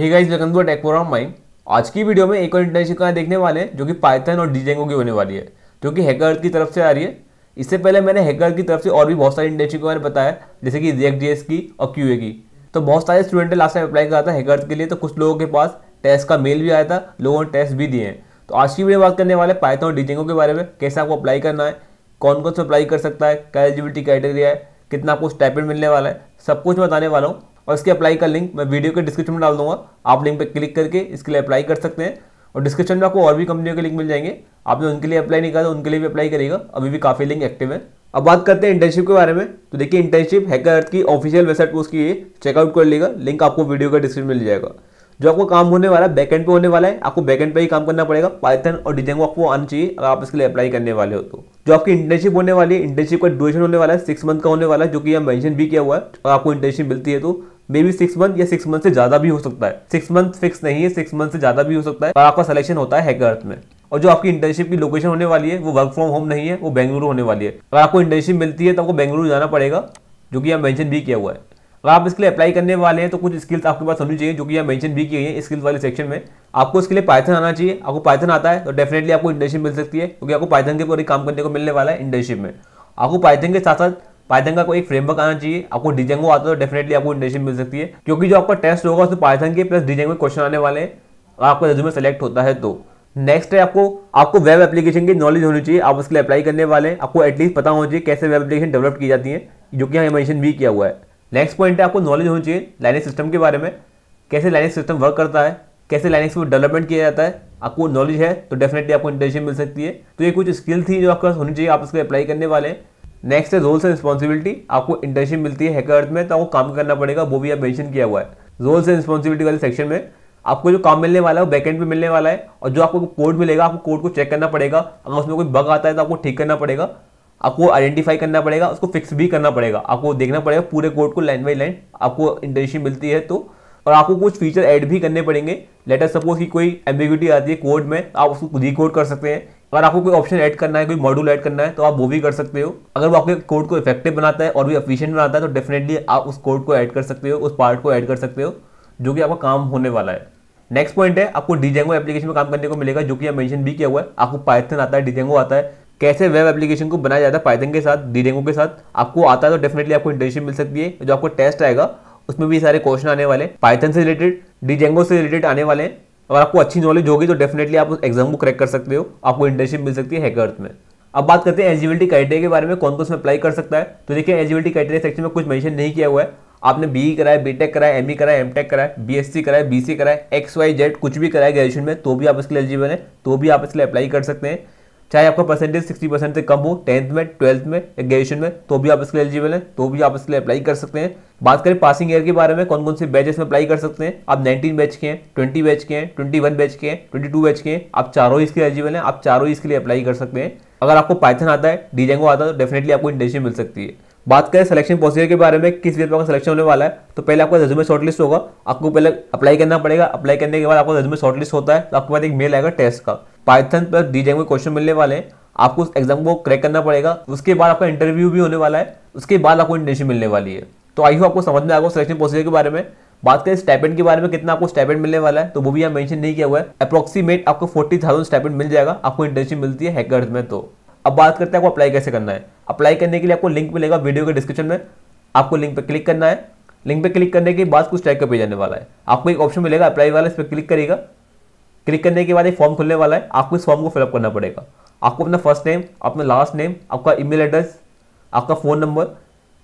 guys welcome to tech for mind आज की video में एक और इंटर्नशिप का देखने वाले हैं जो कि पाइथन और डीजेंगो की होने वाली है जो कि हैकर की तरफ से आ रही है इससे पहले मैंने हैकर की तरफ से और भी बहुत सारी इंटर्नशिप के बारे में बताया जैसे कि जेक जीएस की और क्यू की तो बहुत सारे स्टूडेंट लास्ट टाइम अप्लाई करा था हैकर के लिए तो कुछ लोगों के पास टेस्ट का मेल भी आया था लोगों ने टेस्ट भी दिए हैं तो आज की वीडियो बात करने वाले पाइथन और डिजेंगो के बारे में कैसे आपको अप्लाई करना है कौन कौन से अप्लाई कर सकता है क्या एलिजिबिलिटी क्राइटेरिया है कितना आपको स्टैपेंट मिलने वाला है सब कुछ बताने वाला हूँ और इसके अप्लाई का लिंक मैं वीडियो के डिस्क्रिप्शन में डाल दूंगा आप लिंक पर क्लिक करके इसके लिए अप्लाई कर सकते हैं और डिस्क्रिप्शन में आपको और भी कंपनियों के लिंक मिल जाएंगे आपने उनके लिए अप्लाई नहीं करा तो उनके लिए भी अप्लाई करेगा अभी भी काफ़ी लिंक एक्टिव है अब बात करते हैं इंटर्नशिप के बारे में तो देखिए इंटर्नशिप हैकर अर्थ की ऑफिशियल वेबसाइट पर उसकी चेकआउट कर लेगा लिंक आपको वीडियो का डिस्क्रिप्शन मिल जाएगा जो आपको काम होने वाला है बैकेंड पे होने वाला है आपको बैकेंड पे ही काम करना पड़ेगा पाइथन और डिजाइन आपको आना चाहिए अगर आप इसके लिए अप्लाई करने वाले हो तो जो आपकी इंटर्नशिप होने वाली है इंटर्नशिप का ड्यूरेशन होने वाला है सिक्स मंथ का होने वाला है जो कि यहाँ मेंशन भी किया हुआ है अगर आपको इंटर्नशिप मिलती है तो मे बी सिक्स मंथ या सिक्स मंथ से ज्यादा भी हो सकता है सिक्स मंथ फिक्स नहीं है सिक्स मंथ से ज्यादा भी हो सकता है और आपका सिलेक्शन होता है हैकर में और जो आपकी इंटर्नशिप की लोकेशन होने वाली है वो वर्क फ्रॉम होम नहीं है वो बेंगलुरु होने वाली है अगर आपको इंटर्नशिप मिलती है तो आपको बेंगलुरु जाना पड़ेगा जो कि यहाँ मेंशन भी किया हुआ है अगर आप इसके लिए अप्लाई करने वाले हैं तो कुछ स्किल्स आपके पास होनी चाहिए जो कि यहाँ मेंशन भी किए हैं स्किल्स वाले सेक्शन में आपको इसके लिए पाइथन आना चाहिए आपको पाइथन आता है तो डेफिनेटली आपको इंटर्नशिप मिल सकती है क्योंकि आपको पाइथन के ऊपर काम करने को मिलने वाला है इंटर्नशिप में आपको पाइथन के साथ साथ पाइथन का कोई फ्रेमवर्क आना चाहिए आपको डिजेंगो आता है तो डेफिनेटली आपको इंटर्नशिप मिल सकती है क्योंकि जो आपका टेस्ट होगा उसमें पाइथन के प्लस डिजेंगो क्वेश्चन आने वाले हैं आपका रेज्यूमे सेलेक्ट होता है तो नेक्स्ट है आपको आपको वेब एप्लीकेशन की नॉलेज होनी चाहिए आप उसके लिए अप्लाई करने वाले हैं आपको एटलीस्ट पता होना चाहिए कैसे वेब एप्लीकेशन डेवलप की जाती है जो कि हमें मेंशन भी किया हुआ है नेक्स्ट पॉइंट है आपको नॉलेज होनी चाहिए लाइनिंग सिस्टम के बारे में कैसे लाइनिंग सिस्टम वर्क करता है कैसे लाइनिंग में डेवलपमेंट किया जाता है आपको नॉलेज है तो डेफिनेटली आपको इंटर्नशिप मिल सकती है तो ये कुछ स्किल थी जो आपके पास होनी चाहिए आप उसके अप्लाई करने वाले हैं नेक्स्ट है रोल्स एंड रिस्पॉन्सिबिलिटी आपको इंटर्नशिप मिलती है हैकर अर्थ में तो आपको काम करना पड़ेगा वो भी आप मेंशन किया हुआ है रोल्स एंड रिस्पॉन्सिबिलिटी वाले सेक्शन में आपको जो काम मिलने वाला है वो बैकेंड पे मिलने वाला है और जो आपको कोड मिलेगा आपको कोड को चेक करना पड़ेगा अगर उसमें कोई बग आता है तो आपको ठीक करना पड़ेगा आपको आइडेंटिफाई करना पड़ेगा उसको फिक्स भी करना पड़ेगा आपको देखना पड़ेगा पूरे कोड को लाइन बाई लाइन आपको इंटर्नशिप मिलती है तो और आपको कुछ फीचर ऐड भी करने पड़ेंगे लेटर सपोज की कोई एम्बिग्यूटी आती है कोड में आप उसको कोड कर सकते हैं अगर आपको कोई ऑप्शन ऐड करना है कोई मॉड्यूल ऐड करना है तो आप वो भी कर सकते हो अगर वो आपके कोड को इफेक्टिव बनाता है और भी एफिशिएंट बनाता है तो डेफिनेटली आप उस कोड को ऐड कर सकते हो उस पार्ट को ऐड कर सकते हो जो कि आपका काम होने वाला है नेक्स्ट पॉइंट है आपको डीजेंगो एप्लीकेशन में काम करने को मिलेगा जो कि यहाँ मैंशन भी किया हुआ है आपको पाइथन आता है डीजेंगो आता है कैसे वेब एप्लीकेशन को बनाया जाता है पाइथन के साथ डिजेंगो के साथ आपको आता है तो डेफिनेटली आपको इंटर्नशिप मिल सकती है जो आपको टेस्ट आएगा उसमें भी सारे क्वेश्चन आने वाले पाइथन से रिलेटेड डिजेंगो से रिलेटेड आने वाले हैं अगर आपको अच्छी नॉलेज होगी तो डेफिनेटली आप उस एग्जाम को क्रैक कर सकते हो आपको इंटर्नशिप मिल सकती है हैकर्थ में अब बात करते हैं एलिजिबिलिटी क्राइटेरिया के बारे में कौन कौन अप्लाई कर सकता है तो देखिए एलिजिबिलिटी क्राइटेरिया सेक्शन में कुछ मेंशन नहीं किया हुआ है आपने बी कराया बीटेक कराया एमई कराया एमटेक कराया बीएससी कराया बीसी कराया एक्स वाई जेड कुछ भी कराया ग्रेजुएशन में तो भी आप इसके लिए एलिजिबल है तो भी आप इसके लिए अप्लाई कर सकते हैं चाहे आपका परसेंटेज सिक्सटी परसेंट से कम हो टेंथ में ट्वेल्थ में ग्रेजुएशन में तो भी आप इसके लिए एलिजिबल हैं तो भी आप इसके लिए अप्लाई कर सकते हैं बात करें पासिंग ईयर के बारे में कौन कौन से बैचेस में अप्लाई कर सकते हैं आप 19 बैच के हैं 20 बैच के हैं 21 बैच के हैं 22 बैच के हैं आप चारों इसके लिए एलिजिबल हैं आप चारों इसके लिए अप्लाई कर सकते हैं अगर आपको पाइथन आता है डीजेंगो आता है तो डेफिनेटली आपको इंटर्नशिप मिल सकती है बात करें सिलेक्शन प्रोसीजर के बारे में किस पर आपका सिलेक्शन होने वाला है तो पहले आपका रेज्यूमे शॉर्टलिस्ट होगा आपको पहले अप्लाई करना पड़ेगा अप्लाई करने के बाद आपका रेज्यूमे शॉर्टलिस्ट होता है तो आपके बाद एक मेल आएगा टेस्ट का पाइथन पर दी जाएंगे क्वेश्चन मिलने वाले हैं आपको उस एग्जाम को क्रैक करना पड़ेगा उसके बाद आपका इंटरव्यू भी होने वाला है उसके बाद आपको इंटर्नशिप मिलने वाली है तो आई हो आपको समझ में आएगा सिलेक्शन प्रोसीजर के बारे में बात करें स्टैपेंट के बारे में कितना आपको स्टेपेंट मिलने वाला है तो वो भी यहाँ मेंशन नहीं किया हुआ है अप्रोक्सीमेट आपको फोर्टी थाउजेंड स्टैपेंट मिल जाएगा आपको इंटर्नशिप मिलती है हैकर्स में तो अब बात करते हैं आपको अप्लाई कैसे करना है अप्लाई करने के लिए आपको लिंक मिलेगा वीडियो के डिस्क्रिप्शन में आपको लिंक पर क्लिक करना है लिंक पे क्लिक करने के बाद कुछ टाइप का पे जाने वाला है आपको एक ऑप्शन मिलेगा अप्लाई वाला इस पर क्लिक करेगा क्लिक करने के बाद एक फॉर्म खुलने वाला है आपको इस फॉर्म को फिलअप करना पड़ेगा आपको अपना फर्स्ट नेम अपना लास्ट नेम आपका ईमेल एड्रेस आपका फ़ोन नंबर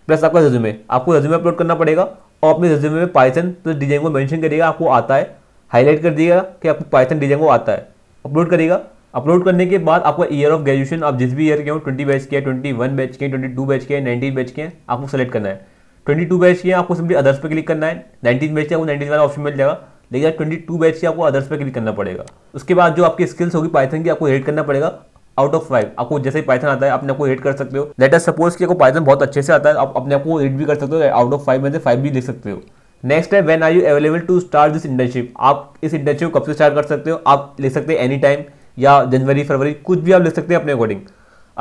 प्लस आपका रेज्यूमे आपको रेज्यूमे अपलोड करना पड़ेगा और अपने रेज्यूमे में पाइथन प्लस को मेंशन करिएगा आपको आता है हाईलाइट कर दिएगा कि आपको पाइथन को आता है अपलोड करेगा अपलोड करने के बाद आपका ईयर ऑफ ग्रेजुएशन आप जिस भी ईयर के हो ट्वेंटी बैच के ट्वेंटी वन बैच के ट्वेंटी टू बैच के नाइनटीन बैच के हैं आपको सेलेक्ट करना है ट्वेंटी टू बैच के आपको सिंपली अदर्स पर क्लिक करना है नाइनटीन बैच के आपको नाइनटीन वाला ऑप्शन मिल जाएगा लेकिन आप ट्वेंटी टू बैच की आपको अदर्स पे क्लिक करना पड़ेगा उसके बाद जो आपकी स्किल्स होगी पाइथन की आपको हेड करना पड़ेगा आउट ऑफ फाइव आपको जैसे ही पाइथन आता है अपने आपको एड कर सकते हो लेटर सपोज कि आपको पाइथन बहुत अच्छे से आता है आप अपने आपको एड भी कर सकते हो आउट ऑफ फाइव में से फाइव भी लिख सकते हो नेक्स्ट है when are you available to start this internship आप इस इंटर्नशिप कब से स्टार्ट कर सकते हो आप ले सकते हैं एनी टाइम या जनवरी फरवरी कुछ भी आप ले सकते हैं अपने अकॉर्डिंग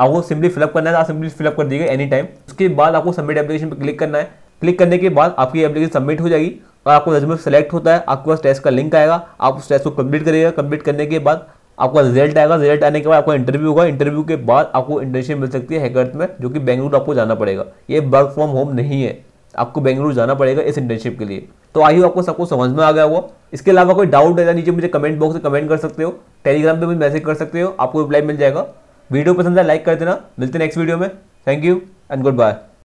आपको सिंपली फिलअप करना है आप सिंपली फिलअप कर दीजिएगा एनी टाइम उसके बाद आपको सबमिट एप्लीकेशन पर क्लिक करना है क्लिक करने के बाद आपकी एप्लीकेशन सबमिट हो जाएगी और आपको रेजमे सेलेक्ट होता है आपके पास टेस्ट का लिंक आएगा आप उस टेस्ट को कम्प्लीट करिएगा कम्प्लीट करने के बाद आपका रिजल्ट आएगा रिजल्ट आने के बाद आपका इंटरव्यू होगा इंटरव्यू के बाद आपको इंटर्नशिप मिल सकती है हैकर्थ में जो कि बेंगलुरु आपको जाना पड़ेगा ये वर्क फ्रॉम होम नहीं है आपको बेंगलुरु जाना पड़ेगा इस इंटर्नशिप के लिए तो आई होप आपको सबको समझ में आ गया हुआ इसके अलावा कोई डाउट है नीचे मुझे कमेंट बॉक्स में कमेंट कर सकते हो टेलीग्राम पर भी मैसेज कर सकते हो आपको रिप्लाई मिल जाएगा वीडियो पसंद है लाइक कर देना मिलते हैं नेक्स्ट वीडियो में thank you and good bye